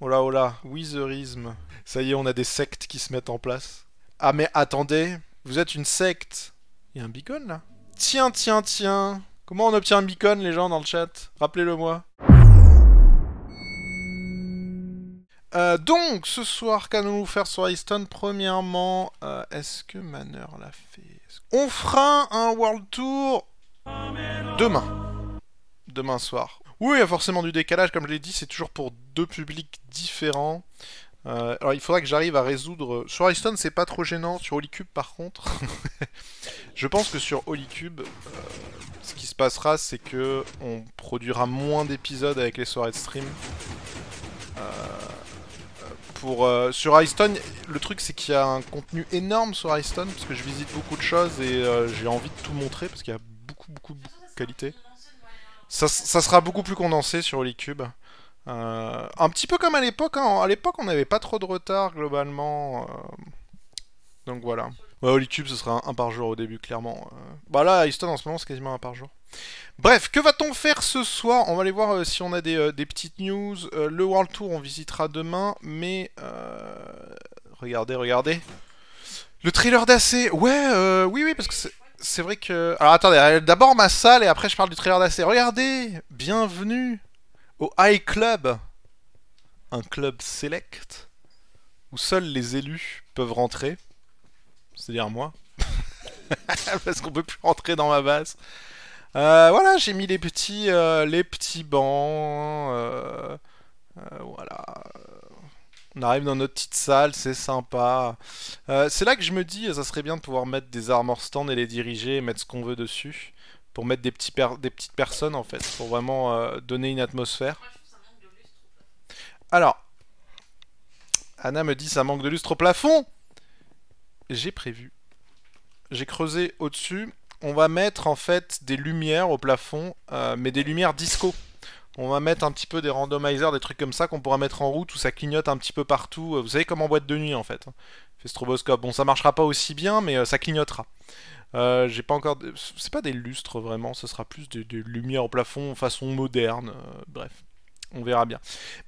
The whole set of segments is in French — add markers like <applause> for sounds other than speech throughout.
Oh là, oh là, Ça y est, on a des sectes qui se mettent en place. Ah mais attendez, vous êtes une secte. Il y a un beacon là Tiens, tiens, tiens. Comment on obtient un beacon, les gens, dans le chat Rappelez-le moi. Euh, donc, ce soir, qu'allons-nous faire sur Easton Premièrement, euh, est-ce que Manor l'a fait On fera un World Tour demain. Demain soir. Oui, il y a forcément du décalage, comme je l'ai dit, c'est toujours pour deux publics différents. Euh, alors il faudra que j'arrive à résoudre... Sur Istone, c'est pas trop gênant, sur Holycube par contre... <laughs> je pense que sur Holycube, euh, ce qui se passera c'est que on produira moins d'épisodes avec les soirées de stream. Euh, pour, sur Istone, le truc c'est qu'il y a un contenu énorme sur Istone parce que je visite beaucoup de choses et j'ai envie de tout montrer, parce qu'il y a beaucoup beaucoup beaucoup de qualité ça, sera beaucoup plus condensé sur Cube. Euh, un petit peu comme à l'époque. Hein. À l'époque, on n'avait pas trop de retard globalement. Euh. Donc voilà. Ouais, Cube, ce sera un, par jour au début, clairement. Euh. Bah là, Easton, en ce moment, c'est quasiment un par jour. Bref, que va-t-on faire ce soir On va aller voir si on a des, petites news. le World Tour, on visitera demain, mais... Regardez, regardez. Le trailer d'AC Ouais, oui, oui, parce que c'est c'est vrai que... Alors attendez, euh, d'abord ma salle et après je parle du trailer d'AC. Regardez, bienvenue au High Club, un club select où seuls les élus peuvent rentrer, c'est-à-dire moi, <laughs> parce qu'on peut plus rentrer dans ma base. Euh, voilà, j'ai mis les petits, euh, les petits bancs, voilà, on arrive dans notre petite salle, c'est sympa. Euh, c'est là que je me dis, ça serait bien de pouvoir mettre des armor stands et les diriger et mettre ce qu'on veut dessus. Pour mettre des, petits des petites personnes en fait, pour vraiment euh, donner une atmosphère. Alors, Anna me dit ça manque de lustre au plafond. J'ai prévu. J'ai creusé au-dessus. On va mettre en fait des lumières au plafond, euh, mais des lumières disco on va mettre un petit peu des randomizers, des trucs comme ça qu'on pourra mettre en route où ça clignote un petit peu partout. Vous savez, comme en boîte de nuit en fait. Fait stroboscope. Bon, ça marchera pas aussi bien, mais euh, ça clignotera. Euh, j'ai pas encore. C'est pas des lustres vraiment, ce sera plus des, lumières au plafond façon moderne. Euh, bref, on verra bien.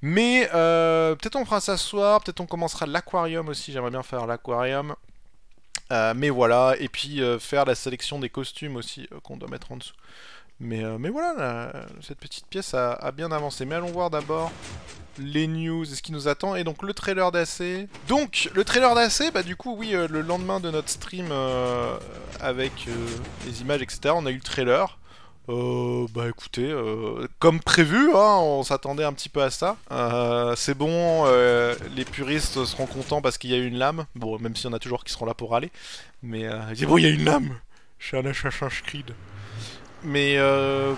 Mais peut-être on fera ça soir, peut-être on commencera l'aquarium aussi. J'aimerais bien faire l'aquarium. mais voilà, et puis faire la sélection des costumes aussi qu'on doit mettre en dessous. Mais, euh, mais voilà, cette petite pièce a, bien avancé. Mais allons voir d'abord les news et ce qui nous attend. Et donc le trailer d'AC. Donc le trailer d'AC, bah du coup oui, euh, le lendemain de notre stream euh, avec les images, etc., on a eu le trailer. bah écoutez, comme prévu, hein, on s'attendait un petit peu à ça. c'est bon, les puristes seront contents parce qu'il y a une lame. Bon, même si y en a toujours qui seront là pour râler. Mais c'est bon, il y a une lame. Je suis un Assassin's Creed. Mais, euh,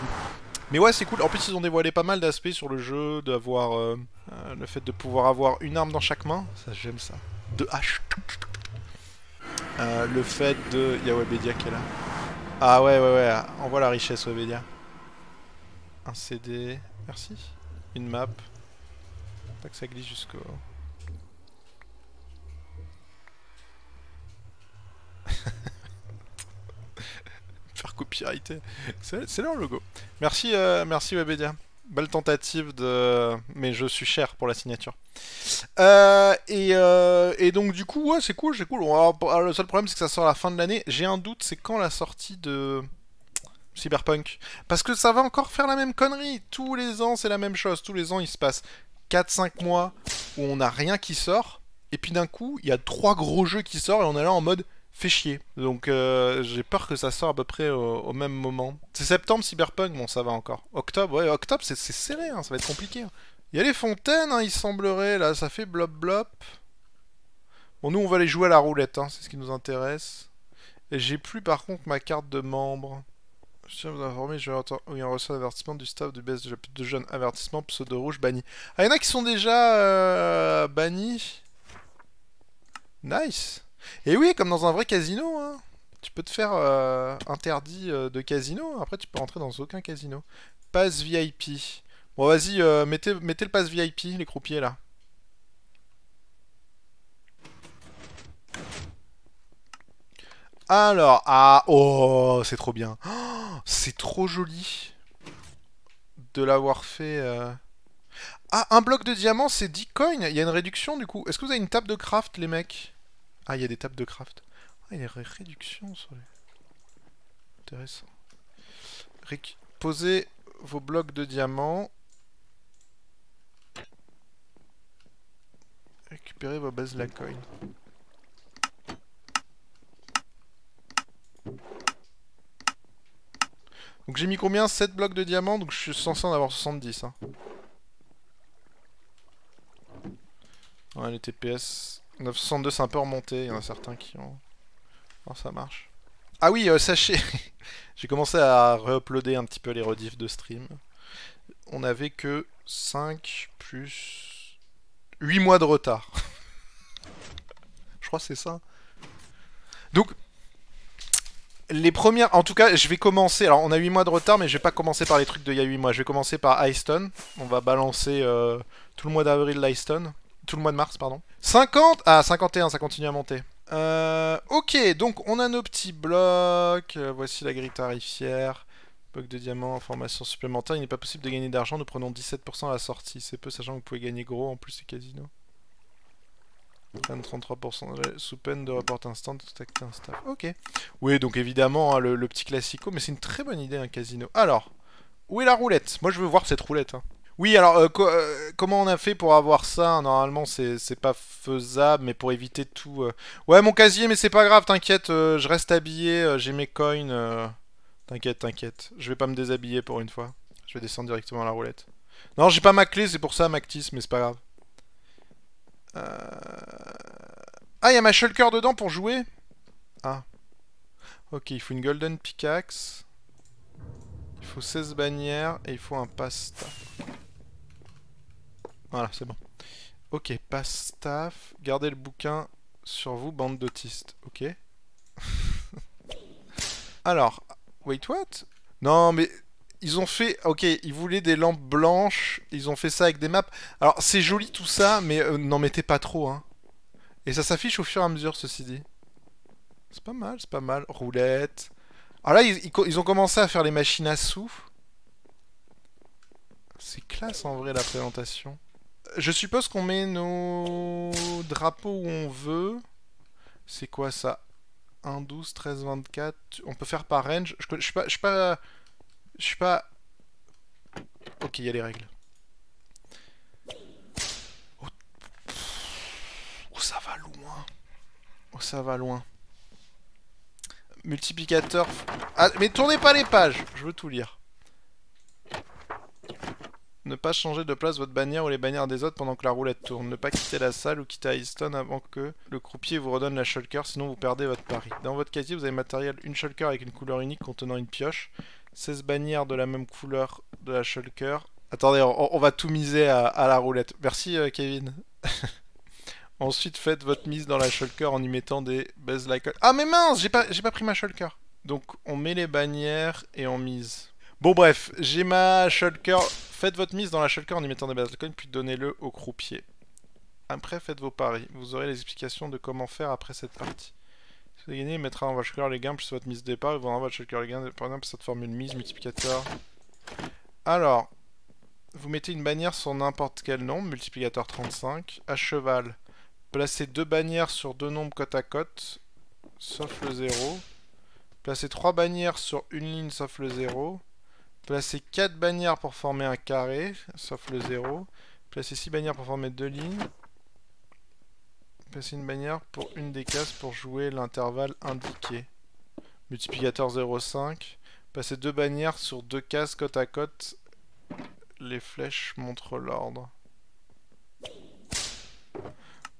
mais ouais, c'est cool. En plus, ils ont dévoilé pas mal d'aspects sur le jeu, d'avoir euh, euh, le fait de pouvoir avoir une arme dans chaque main. Ça, j'aime ça. Deux haches. le fait de... Y'a y Webedia qui est là. Ah ouais, ouais, ouais. On voit la richesse, Webedia. Un CD. Merci. Une map. Pas que ça glisse jusqu'au... <laughs> faire C'est leur logo. Merci, euh, merci Webedia. Belle tentative de... Mais je suis cher pour la signature. Euh, euh, et, donc du coup, ouais, c'est cool, c'est cool. Alors, le seul problème, c'est que ça sort à la fin de l'année. J'ai un doute, c'est quand la sortie de... Cyberpunk. Parce que ça va encore faire la même connerie. Tous les ans, c'est la même chose. Tous les ans, il se passe 4-5 mois où on n'a rien qui sort. Et puis d'un coup, il y a trois gros jeux qui sortent et on est là en mode fait chier. Donc euh, j'ai peur que ça sorte à peu près au, même moment. C'est septembre Cyberpunk, bon ça va encore. Octobre, ouais, octobre c'est serré, hein. ça va être compliqué. Hein. Il y a les fontaines, hein, il semblerait, là ça fait blop blop. Bon nous on va aller jouer à la roulette, c'est ce qui nous intéresse. Et j'ai plus par contre ma carte de membre. Je tiens à vous informer, je vais oui, reçu un avertissement du staff du best de jeunes. Avertissement pseudo rouge banni. Ah, il y en a qui sont déjà banni euh, bannis. Nice. Et oui, comme dans un vrai casino, hein. tu peux te faire euh, interdit euh, de casino, après tu peux rentrer dans aucun casino. Pass VIP. Bon, vas-y, euh, mettez, le pass VIP, les croupiers là. Alors, ah, oh, c'est trop bien. Oh, c'est trop joli de l'avoir fait. Ah, un bloc de diamant, c'est 10 coins. Il y a une réduction du coup. Est-ce que vous avez une table de craft, les mecs ah, il y a des tables de craft. Ah, il y a des réductions sur les... Intéressant. posez vos blocs de diamants. Récupérez vos bases la coin. Donc j'ai mis combien 7 blocs de diamants, donc je suis censé en avoir 70. Hein. les TPS, 962 c'est un peu remonté, il y en a certains qui ont... Oh, ça marche. Ah oui, euh, sachez, <laughs> j'ai commencé à re-uploader un petit peu les rediffs de stream. On avait que 5 plus 8 mois de retard. <laughs> Je crois que c'est ça. Donc, les premières... En tout cas, je vais commencer... Alors, on a 8 mois de retard, mais je vais pas commencer par les trucs il y a 8 mois. Je vais commencer par Iceton. On va balancer euh, tout le mois d'avril Stone, Tout le mois de mars, pardon. 50 Ah, 51, ça continue à monter. Euh, ok, donc on a nos petits blocs. Euh, voici la grille tarifière. Bloc de diamants, formation supplémentaire. Il n'est pas possible de gagner d'argent. Nous prenons 17% à la sortie. C'est peu, sachant que vous pouvez gagner gros en plus du casinos. 33% sous peine de report instant, Ok. Oui, donc évidemment, hein, le, petit classico, mais c'est une très bonne idée, un casino. Alors, où est la roulette Moi, je veux voir cette roulette. Hein. Oui, alors euh, euh, comment on a fait pour avoir ça hein, Normalement, c'est pas faisable, mais pour éviter tout. Euh. Ouais, mon casier, mais c'est pas grave, t'inquiète, je reste habillé, j'ai mes coins. T'inquiète, t'inquiète, je vais pas me déshabiller pour une fois. Je vais descendre directement à la roulette. Non, j'ai pas ma clé, c'est pour ça, Mactis, mais c'est pas grave. Ah, il y a ma shulker dedans pour jouer Ah. Ok, il faut une golden pickaxe. Il faut 16 bannières et il faut un pasta. Voilà, c'est bon. Ok, passe staff. Gardez le bouquin sur vous, bande d'autistes. Ok. <laughs> Alors, wait what Non, mais ils ont fait... Ok, ils voulaient des lampes blanches. Ils ont fait ça avec des maps. Alors, c'est joli tout ça, mais euh, n'en mettez pas trop. Hein. Et ça s'affiche au fur et à mesure, ceci dit. C'est pas mal, c'est pas mal. Roulette. Alors là, ils, ils ont commencé à faire les machines à sous. C'est classe en vrai la présentation. Je suppose qu'on met nos drapeaux où on veut. C'est quoi ça 1, 12, 13, 24. On peut faire par range. Je, je suis pas. Je suis pas. pas. Ok, il y a les règles. Oh, oh. ça va loin. Oh, ça va loin. Multiplicateur. Ah, mais tournez pas les pages. Je veux tout lire. Ne pas changer de place votre bannière ou les bannières des autres pendant que la roulette tourne. Ne pas quitter la salle ou quitter Easton avant que le croupier vous redonne la shulker, sinon vous perdez votre pari. Dans votre casier, vous avez matériel une shulker avec une couleur unique contenant une pioche, 16 bannières de la même couleur de la shulker. Attendez, on, va tout miser à, la roulette. Merci euh, Kevin. <laughs> Ensuite, faites votre mise dans la shulker en y mettant des buzz like... Ah mais mince, j'ai pas, pas pris ma shulker. Donc on met les bannières et on mise. Bon bref, j'ai ma shulker Faites votre mise dans la shulker en y mettant des de coins, puis donnez-le au croupier. Après, faites vos paris. Vous aurez les explications de comment faire après cette partie. Si vous gagnez, il mettra en shulker les gains plus votre mise de départ, il vous en votre shulker les gains, par exemple, cette formule mise, multiplicateur. Alors, vous mettez une bannière sur n'importe quel nombre, multiplicateur 35, à cheval. Placez deux bannières sur deux nombres côte à côte, sauf le 0. Placez trois bannières sur une ligne, sauf le 0. Placer 4 bannières pour former un carré, sauf le 0. Placer 6 bannières pour former 2 lignes. Placer une bannière pour une des cases pour jouer l'intervalle indiqué. Multiplicateur 0,5. Placer deux bannières sur deux cases côte à côte. Les flèches montrent l'ordre.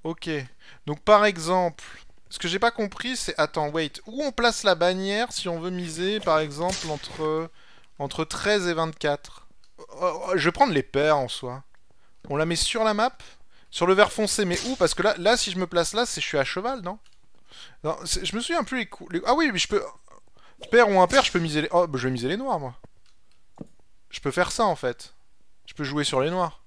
Ok. Donc par exemple, ce que j'ai pas compris c'est... Attends, wait. Où on place la bannière si on veut miser par exemple entre... Entre 13 et 24. Je vais prendre les paires en soi. On la met sur la map Sur le vert foncé, mais où Parce que là, là, si je me place là, c'est je suis à cheval, non Non, je me souviens plus les coups. Ah oui, mais je peux... Paire ou impair, je peux miser les... Oh, bah, je vais miser les noirs, moi. Je peux faire ça, en fait. Je peux jouer sur les noirs.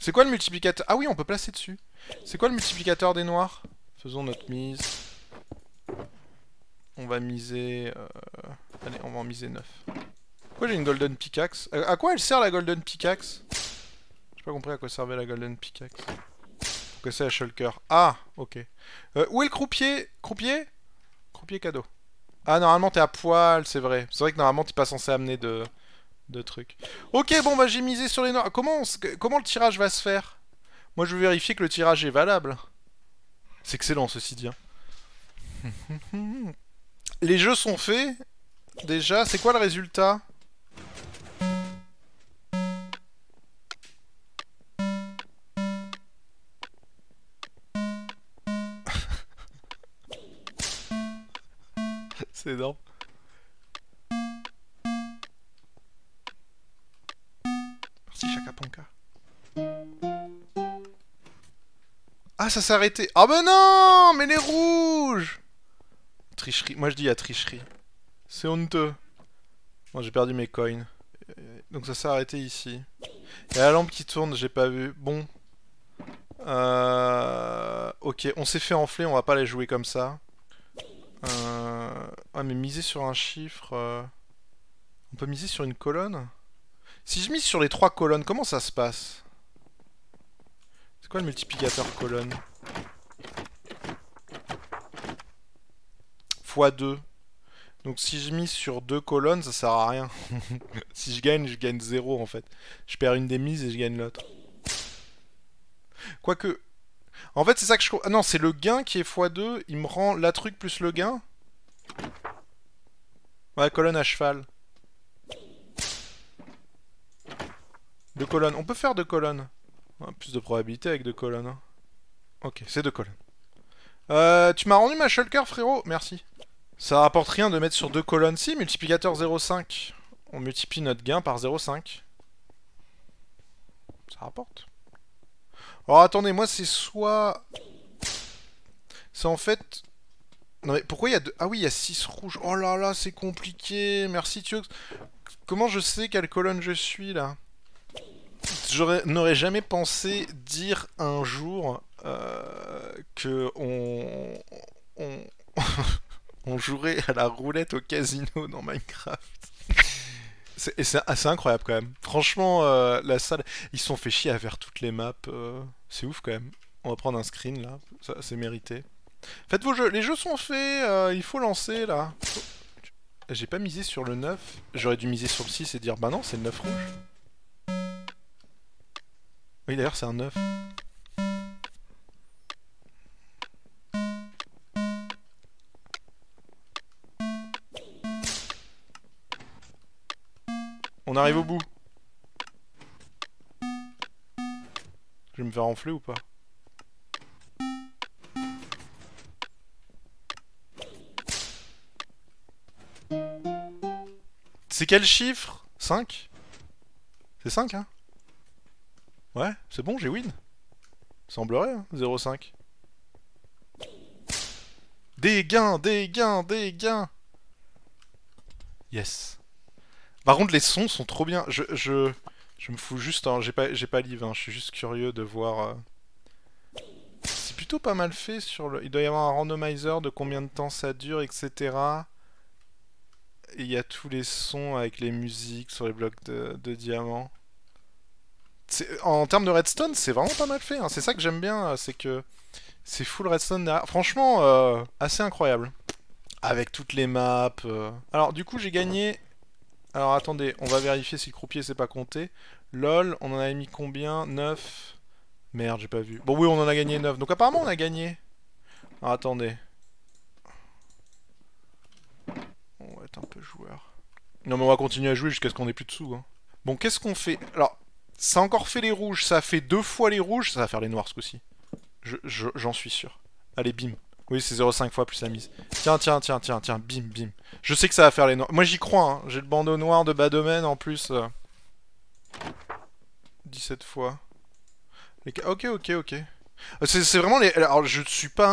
C'est quoi le multiplicateur Ah oui, on peut placer dessus. C'est quoi le multiplicateur des noirs Faisons notre mise on va miser... Euh, allez, on va en miser 9. Pourquoi j'ai une golden pickaxe euh, À quoi elle sert la golden pickaxe J'ai pas compris à quoi servait la golden pickaxe. Pourquoi c'est la shulker Ah, ok. Euh, où est le croupier Croupier Croupier cadeau. Ah, normalement t'es à poil, c'est vrai. C'est vrai que normalement t'es pas censé amener de... trucs. Ok, bon bah j'ai misé sur les noirs. Comment, Comment le tirage va se faire Moi je veux vérifier que le tirage est valable. C'est excellent ceci dit. Hein. <laughs> Les jeux sont faits. Déjà, c'est quoi le résultat <laughs> C'est énorme. Merci Chaka Ah, ça s'est arrêté. Ah oh, ben non Mais les rouges Tricherie. Moi je dis il y a tricherie. C'est honteux. Moi j'ai perdu mes coins. Donc ça s'est arrêté ici. Il y a la lampe qui tourne, j'ai pas vu. Bon. Euh, ok, on s'est fait enfler, on va pas les jouer comme ça. Euh, ah mais miser sur un chiffre... Euh, on peut miser sur une colonne Si je mise sur les trois colonnes, comment ça se passe C'est quoi le multiplicateur colonne 2. Donc si je mise sur deux colonnes, ça sert à rien. <laughs> si je gagne, je gagne 0 en fait. Je perds une des mises et je gagne l'autre. Quoique... En fait, c'est ça que je... Ah non, c'est le gain qui est x2. Il me rend la truc plus le gain. Ouais, colonne à cheval. Deux colonnes. On peut faire deux colonnes. plus de probabilité avec deux colonnes. Hein. Ok, c'est deux colonnes. Euh, tu m'as rendu ma shulker, frérot. Merci. Ça rapporte rien de mettre sur deux colonnes. Si, multiplicateur 0,5. On multiplie notre gain par 0,5. Ça rapporte. Alors attendez, moi c'est soit... C'est en fait... Non mais pourquoi il y a deux... Ah oui, il y a 6 rouges. Oh là là, c'est compliqué. Merci Thiox. Comment je sais quelle colonne je suis là J'aurais n'aurais jamais pensé dire un jour euh, que on on jouerait à la roulette au casino dans Minecraft. <laughs> c'est incroyable quand même. Franchement, euh, la salle, ils sont fait chier à faire toutes les maps. Euh, c'est ouf quand même. On va prendre un screen là, c'est mérité. Faites vos jeux, les jeux sont faits, euh, il faut lancer là. J'ai pas misé sur le 9, j'aurais dû miser sur le 6 et dire bah non, c'est le 9 rouge. Oui, d'ailleurs, c'est un 9. arrive au bout. Je vais me faire enfler ou pas C'est quel chiffre 5 C'est 5, hein Ouais, c'est bon, j'ai win. Semblerait, hein 0,5. Des gains, des gains, des gains Yes. Par contre, les sons sont trop bien. Je, je, je me fous juste. Hein. J'ai pas, pas hein. je suis juste curieux de voir. Euh, c'est plutôt pas mal fait. sur le... Il doit y avoir un randomizer de combien de temps ça dure, etc. il y a tous les sons avec les musiques sur les blocs de, de diamants. En termes de redstone, c'est vraiment pas mal fait. Hein. C'est ça que j'aime bien. C'est que c'est full redstone derrière. Franchement, euh, assez incroyable avec toutes les maps. Euh. Alors du coup j'ai gagné alors attendez, on va vérifier si le croupier s'est pas compté. LOL, on en a mis combien 9 Merde, j'ai pas vu. Bon oui, on en a gagné 9. Donc apparemment, on a gagné. Alors attendez. On va être un peu joueur. Non mais on va continuer à jouer jusqu'à ce qu'on ait plus de sous. Hein. Bon, qu'est-ce qu'on fait Alors, ça a encore fait les rouges. Ça a fait deux fois les rouges. Ça va faire les noirs ce coup-ci. J'en suis sûr. Allez, bim. Oui, c'est 0,5 fois plus la mise. Tiens, tiens, tiens, tiens, tiens, bim, bim. Je sais que ça va faire les noirs. Moi, j'y crois, hein. J'ai le bandeau noir de bas domaine, en plus. 17 euh, fois. Ok, ok, ok. C'est vraiment les... Alors, je ne suis pas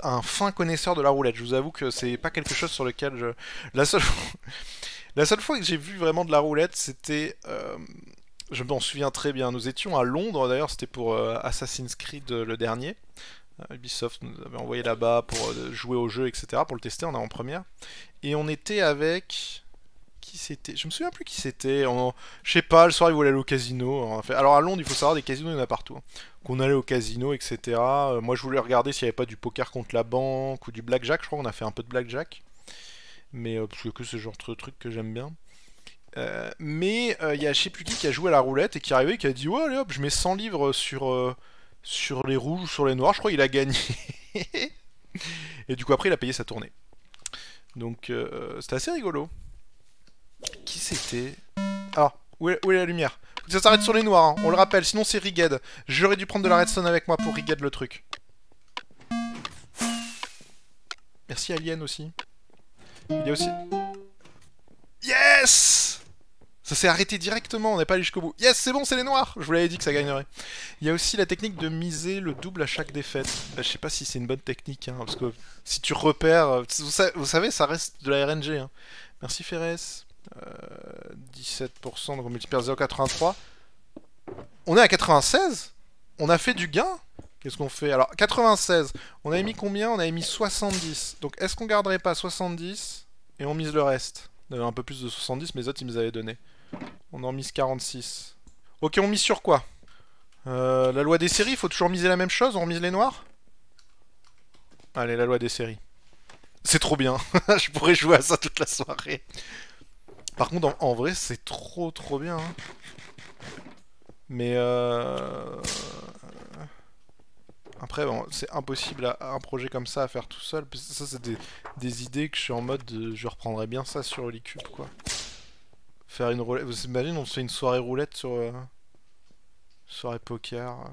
un, fin connaisseur de la roulette. Je vous avoue que c'est pas quelque chose sur lequel je... La seule, <laughs> la seule fois que j'ai vu vraiment de la roulette, c'était... Euh, je m'en souviens très bien. Nous étions à Londres, d'ailleurs, c'était pour euh, Assassin's Creed le dernier. Ubisoft nous avait envoyé là-bas pour euh, jouer au jeu, etc., pour le tester on en première Et on était avec... Qui c'était Je me souviens plus qui c'était. Je sais pas, le soir, ils voulaient aller au casino. Alors à Londres, il faut savoir, des casinos, il y en a partout. Hein. Qu'on allait au casino, etc. Euh, moi, je voulais regarder s'il n'y avait pas du poker contre la banque ou du blackjack. Je crois qu'on a fait un peu de blackjack. Mais euh, parce que c'est genre de truc que j'aime bien. mais il y a je sais plus qui qui a joué à la roulette et qui est arrivé et qui a dit Ouais, allez hop, je mets 100 livres sur sur les rouges ou sur les noirs, je crois qu'il a gagné. <laughs> et du coup après il a payé sa tournée. Donc euh, c'était assez rigolo. Qui c'était Ah, où est, la lumière Ça s'arrête sur les noirs, hein. on le rappelle, sinon c'est Rigged. J'aurais dû prendre de la redstone avec moi pour Rigged le truc. Merci Alien aussi. Il y a aussi... Yes ça s'est arrêté directement, on n'est pas allé jusqu'au bout. Yes, c'est bon, c'est les noirs Je vous l'avais dit que ça gagnerait. Il y a aussi la technique de miser le double à chaque défaite. Bah, je sais pas si c'est une bonne technique, hein, parce que si tu repères... Euh, vous, savez, ça reste de la RNG. Hein. Merci Ferres. 17% euh, donc on multiplie 0,83. On est à 96 On a fait du gain Qu'est-ce qu'on fait Alors, 96. On avait mis combien On avait mis 70. Donc, est-ce qu'on garderait pas 70 et on mise le reste On avait un peu plus de 70, mais les autres, ils nous avaient donné. On en mise 46. Ok, on mise sur quoi euh, La loi des séries, faut toujours miser la même chose On remise les noirs Allez, la loi des séries. C'est trop bien. <laughs> je pourrais jouer à ça toute la soirée. Par contre, en, vrai, c'est trop trop bien. Hein. Mais euh... Après, c'est impossible à, un projet comme ça à faire tout seul. ça, c'est des, idées que je suis en mode... je reprendrais bien ça sur Holy quoi. Faire une roulette. Vous imaginez, on se fait une soirée roulette sur. Euh, soirée poker.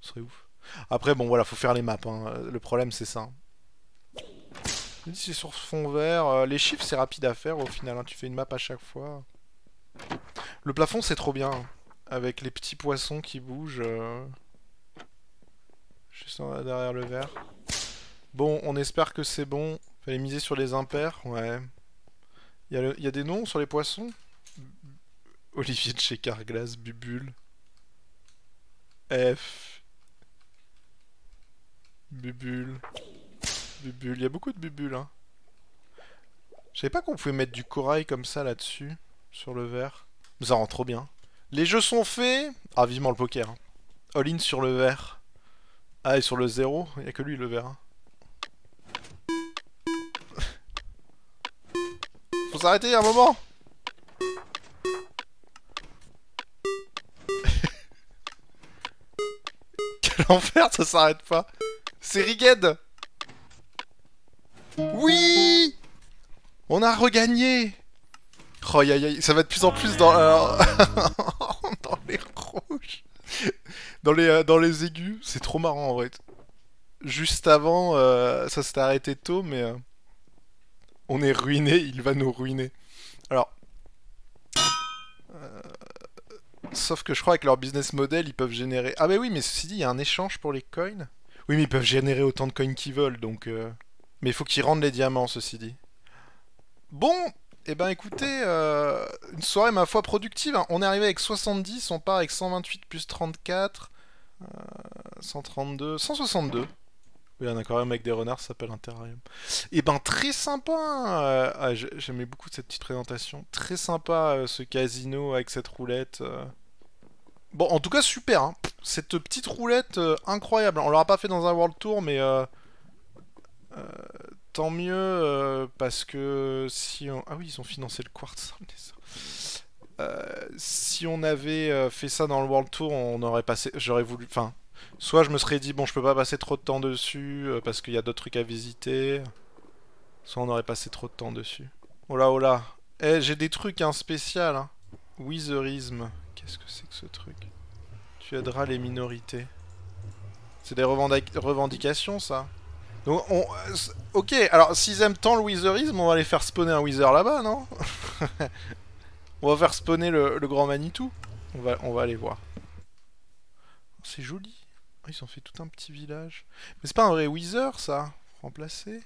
Ce serait ouf. Après, bon, voilà, faut faire les maps. Hein. Le problème, c'est ça. C'est sur fond vert. Euh, les chiffres, c'est rapide à faire au final. Hein. Tu fais une map à chaque fois. Le plafond, c'est trop bien. Avec les petits poissons qui bougent. Euh, juste derrière le verre. Bon, on espère que c'est bon. Fallait miser sur les impairs. Ouais. Il y, a des noms sur les poissons Olivier de chez Carglass, Bubule. F. Bubule. Bubule. Il y a beaucoup de bubules, hein. Je savais pas qu'on pouvait mettre du corail comme ça là-dessus, sur le verre. Ça rend trop bien. Les jeux sont faits Ah, vivement le poker. Hein. All-in sur le verre. Ah, et sur le zéro, il n'y a que lui le verre. Hein. Faut s'arrêter un moment <laughs> Quel enfer, ça s'arrête pas C'est Rigged Oui On a regagné Oh, y ça va de plus en plus dans, euh, <laughs> dans les rouges. Euh, dans les, aigus. C'est trop marrant en vrai. Juste avant, euh, ça s'était arrêté tôt, mais on est ruiné, il va nous ruiner. Alors, euh, sauf que je crois que leur business model, ils peuvent générer. Ah, bah oui, mais ceci dit, il y a un échange pour les coins. Oui, mais ils peuvent générer autant de coins qu'ils veulent, donc. Euh, mais il faut qu'ils rendent les diamants, ceci dit. Bon, et eh ben écoutez, euh, une soirée ma foi productive. Hein. On est arrivé avec 70, on part avec 128 plus 34, 132, 162. Oui, un aquarium avec des renards s'appelle un terrarium. Et eh ben très sympa euh, ah, J'aimais beaucoup cette petite présentation. Très sympa euh, ce casino avec cette roulette. Euh. Bon, en tout cas, super. Hein. cette petite roulette incroyable. On l'aura pas fait dans un World Tour, mais tant mieux parce que si on... Ah oui, ils ont financé le quartz. si on avait fait ça dans le World Tour, on aurait passé... J'aurais voulu... Enfin, Soit je me serais dit, bon, je peux pas passer trop de temps dessus euh, parce qu'il y a d'autres trucs à visiter. Soit on aurait passé trop de temps dessus. Oh là, oh là. Eh, j'ai des trucs un hein, spécial. Hein. Qu'est-ce que c'est que ce truc Tu aideras les minorités. C'est des revendications, ça. Donc, on... Euh, ok, alors s'ils aiment tant le witherisme, on va aller faire spawner un wither là-bas, non <laughs> On va faire spawner le, le, grand Manitou. On va, on va aller voir. Oh, c'est joli. Ils ont fait tout un petit village. Mais c'est pas un vrai Weezer, ça Remplacer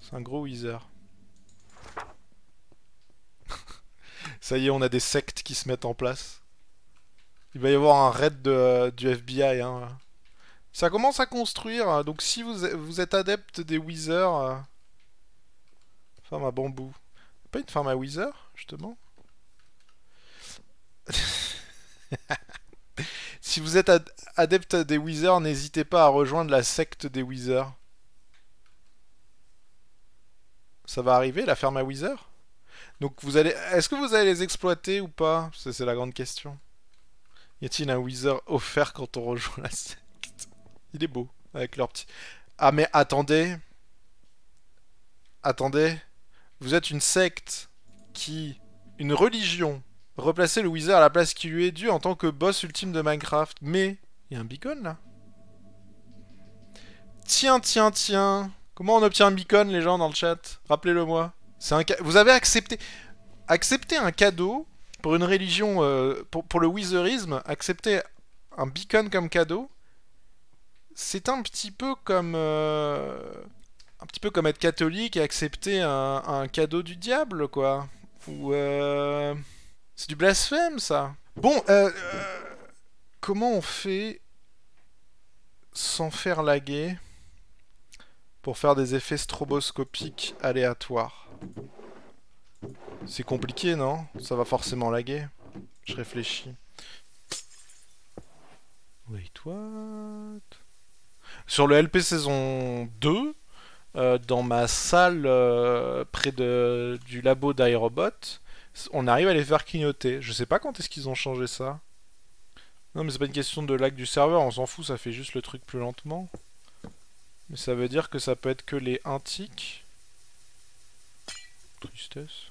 C'est un gros Weezer. <laughs> ça y est, on a des sectes qui se mettent en place. Il va y avoir un raid de, du FBI. Hein. Ça commence à construire, hein. donc si vous, êtes adepte des Weezer... Euh, femme à bambou. Pas une farm à Weezer, justement <laughs> Si vous êtes adepte des Wizards, n'hésitez pas à rejoindre la secte des Wizards. Ça va arriver, la ferme à Wizards Donc vous allez... Est-ce que vous allez les exploiter ou pas C'est la grande question. Y a-t-il un Wizard offert quand on rejoint la secte Il est beau, avec leur petit... Ah mais attendez Attendez Vous êtes une secte qui... Une religion Replacer le Wither à la place qui lui est due en tant que boss ultime de Minecraft. Mais, il y a un beacon là Tiens, tiens, tiens Comment on obtient un beacon, les gens, dans le chat Rappelez-le moi. C'est un Vous avez accepté... Accepter un cadeau pour une religion... Euh, pour, le witherisme, accepter un beacon comme cadeau, c'est un petit peu comme... Euh, un petit peu comme être catholique et accepter un, cadeau du diable, quoi. Ou... Euh, c'est du blasphème, ça. Bon, euh, euh, comment on fait sans faire laguer pour faire des effets stroboscopiques aléatoires C'est compliqué, non Ça va forcément laguer. Je réfléchis. Wait, what Sur le LP saison 2, euh, dans ma salle euh, près de, du labo d'Aerobot, on arrive à les faire clignoter. Je sais pas quand est-ce qu'ils ont changé ça. Non, mais c'est pas une question de lag du serveur, on s'en fout, ça fait juste le truc plus lentement. Mais ça veut dire que ça peut être que les 1 tic Tristesse.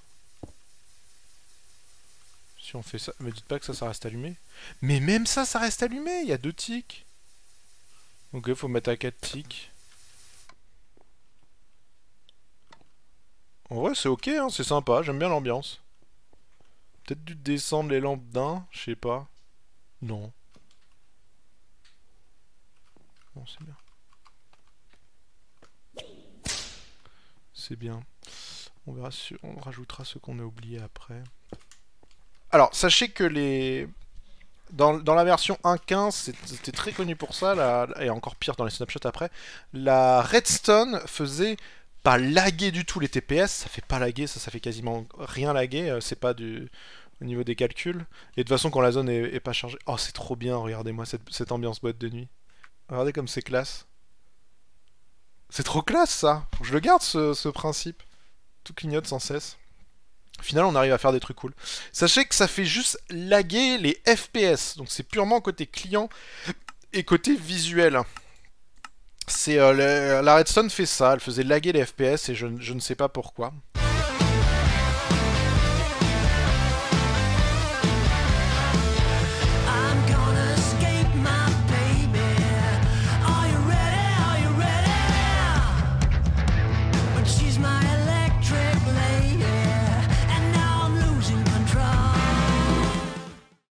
Si on fait ça, mais dites pas que ça, ça reste allumé. Mais même ça, ça reste allumé, il y a 2 ticks. Ok, faut mettre à 4 ticks. En vrai, c'est ok, hein, c'est sympa, j'aime bien l'ambiance peut-être dû descendre les lampes d'un, je sais pas. Non. Bon, c'est bien. C'est bien. On verra on rajoutera ce qu'on a oublié après. Alors, sachez que les... Dans, la version 1.15, c'était très connu pour ça, et encore pire dans les snapshots après, la redstone faisait pas laguer du tout les TPS, ça fait pas laguer, ça, ça fait quasiment rien laguer, euh, c'est pas du au niveau des calculs. Et de toute façon, quand la zone est, pas chargée... Oh, c'est trop bien, regardez-moi cette, ambiance boîte de nuit. Regardez comme c'est classe. C'est trop classe, ça je le garde, ce, ce principe. Tout clignote sans cesse. Au final, on arrive à faire des trucs cool. Sachez que ça fait juste laguer les FPS, donc c'est purement côté client et côté visuel. C'est euh, euh, la Redstone fait ça, elle faisait laguer les FPS et je, je ne sais pas pourquoi.